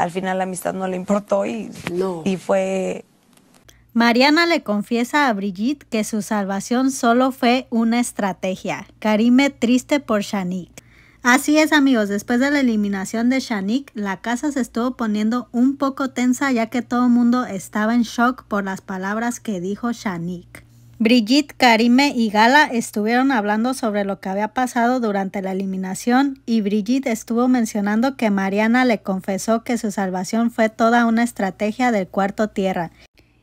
al final la amistad no le importó y, y fue... Mariana le confiesa a Brigitte que su salvación solo fue una estrategia. Karime triste por Shanique. Así es amigos, después de la eliminación de Shanique, la casa se estuvo poniendo un poco tensa ya que todo el mundo estaba en shock por las palabras que dijo Shanique. Brigitte, Karime y Gala estuvieron hablando sobre lo que había pasado durante la eliminación y Brigitte estuvo mencionando que Mariana le confesó que su salvación fue toda una estrategia del cuarto tierra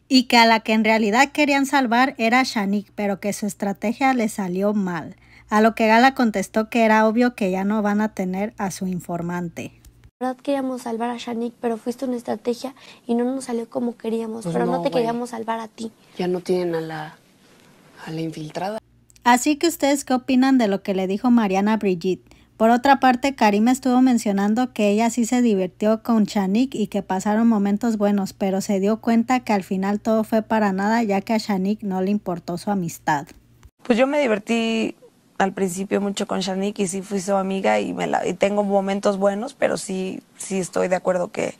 y que a la que en realidad querían salvar era Shanique, pero que su estrategia le salió mal, a lo que Gala contestó que era obvio que ya no van a tener a su informante. verdad queríamos salvar a Shanik, pero fuiste una estrategia y no nos salió como queríamos, pues pero no, te queríamos salvar a ti. Ya no tienen a la a la infiltrada. Así que ustedes qué opinan de lo que le dijo Mariana a Brigitte. Por otra parte, Karim estuvo mencionando que ella sí se divirtió con Shanique y que pasaron momentos buenos, pero se dio cuenta que al final todo fue para nada ya que a Shanique no le importó su amistad. Pues yo me divertí al principio mucho con Shanique y sí fui su amiga y, me la, tengo momentos buenos, pero sí, sí estoy de acuerdo que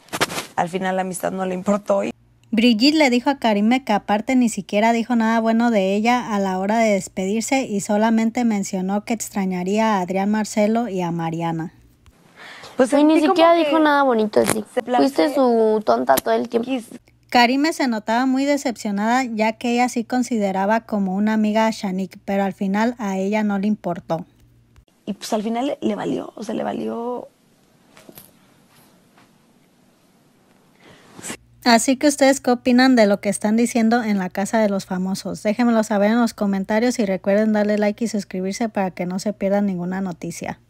al final la amistad no le importó. Brigitte le dijo a Karime que aparte ni siquiera dijo nada bueno de ella a la hora de despedirse y solamente mencionó que extrañaría a Adrián Marcelo y a Mariana. Pues ni siquiera dijo nada bonito, sí. Fuiste su tonta todo el tiempo. Karime se notaba muy decepcionada ya que ella sí consideraba como una amiga a Shanique, pero al final a ella no le importó. Y pues al final le valió, o sea, le valió Así que ustedes qué opinan de lo que están diciendo en la casa de los famosos. Déjenmelo saber en los comentarios y recuerden darle like y suscribirse para que no se pierdan ninguna noticia.